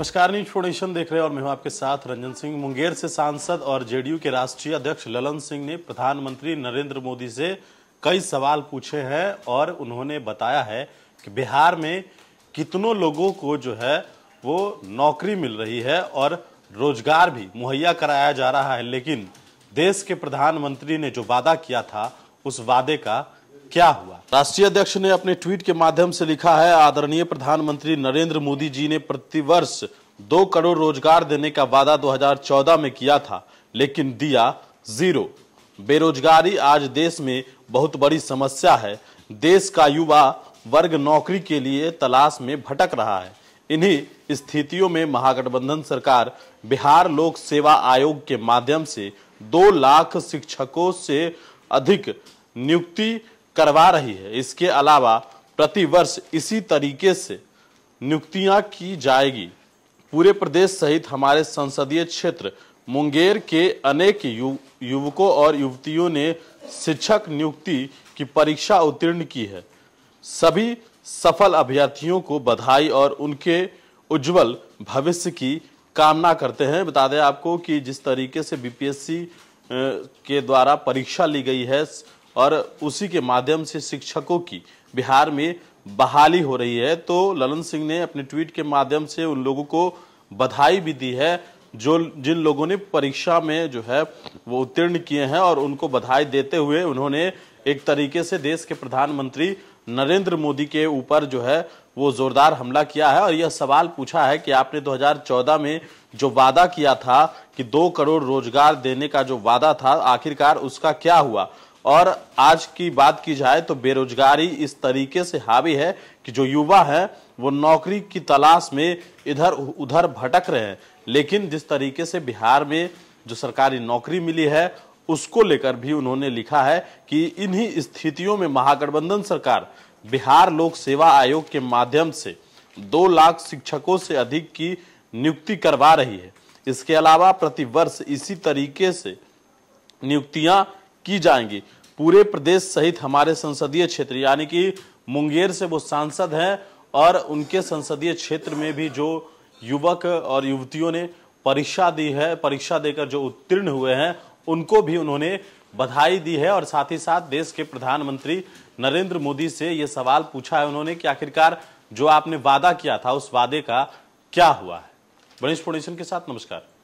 नमस्कार न्यूज फोर्डेशन देख रहे हैं और मैं हूं आपके साथ रंजन सिंह मुंगेर से सांसद और जेडीयू के राष्ट्रीय अध्यक्ष ललन सिंह ने प्रधानमंत्री नरेंद्र मोदी से कई सवाल पूछे हैं और उन्होंने बताया है कि बिहार में कितनों लोगों को जो है वो नौकरी मिल रही है और रोजगार भी मुहैया कराया जा रहा है लेकिन देश के प्रधानमंत्री ने जो वादा किया था उस वादे का क्या हुआ राष्ट्रीय अध्यक्ष ने अपने ट्वीट के माध्यम से लिखा है आदरणीय प्रधानमंत्री नरेंद्र मोदी जी ने प्रतिवर्ष दो करोड़ रोजगार देने का वादा 2014 में किया था लेकिन दिया जीरो बेरोजगारी आज देश में बहुत बड़ी समस्या है देश का युवा वर्ग नौकरी के लिए तलाश में भटक रहा है इन्हीं स्थितियों में महागठबंधन सरकार बिहार लोक सेवा आयोग के माध्यम से दो लाख शिक्षकों से अधिक नियुक्ति करवा रही है इसके अलावा प्रतिवर्ष इसी तरीके से नियुक्तियां की जाएगी पूरे प्रदेश सहित हमारे संसदीय क्षेत्र मुंगेर के अनेक यु, युवकों और युवतियों ने शिक्षक नियुक्ति की परीक्षा उत्तीर्ण की है सभी सफल अभ्यर्थियों को बधाई और उनके उज्जवल भविष्य की कामना करते हैं बता दें आपको कि जिस तरीके से बीपीएससी के द्वारा परीक्षा ली गई है और उसी के माध्यम से शिक्षकों की बिहार में बहाली हो रही है तो ललन सिंह ने अपने ट्वीट के माध्यम से उन लोगों को बधाई भी दी है जो जिन लोगों ने परीक्षा में जो है वो उत्तीर्ण किए हैं और उनको बधाई देते हुए उन्होंने एक तरीके से देश के प्रधानमंत्री नरेंद्र मोदी के ऊपर जो है वो जोरदार हमला किया है और यह सवाल पूछा है कि आपने 2014 में जो वादा किया था कि दो करोड़ रोजगार देने का जो वादा था आखिरकार उसका क्या हुआ और आज की बात की जाए तो बेरोजगारी इस तरीके से हावी है कि जो युवा हैं वो नौकरी की तलाश में इधर उधर भटक रहे हैं लेकिन जिस तरीके से बिहार में जो सरकारी नौकरी मिली है उसको लेकर भी उन्होंने लिखा है कि इन्हीं स्थितियों में महागठबंधन सरकार बिहार लोक सेवा आयोग के माध्यम से दो लाख शिक्षकों से अधिक की नियुक्ति करवा रही है इसके अलावा प्रतिवर्ष इसी तरीके से नियुक्तियां की जाएंगी पूरे प्रदेश सहित हमारे संसदीय क्षेत्र यानी कि मुंगेर से वो सांसद हैं और उनके संसदीय क्षेत्र में भी जो युवक और युवतियों ने परीक्षा दी है परीक्षा देकर जो उत्तीर्ण हुए हैं उनको भी उन्होंने बधाई दी है और साथ ही साथ देश के प्रधानमंत्री नरेंद्र मोदी से ये सवाल पूछा है उन्होंने कि आखिरकार जो आपने वादा किया था उस वादे का क्या हुआ है गणेश फाउंडेशन के साथ नमस्कार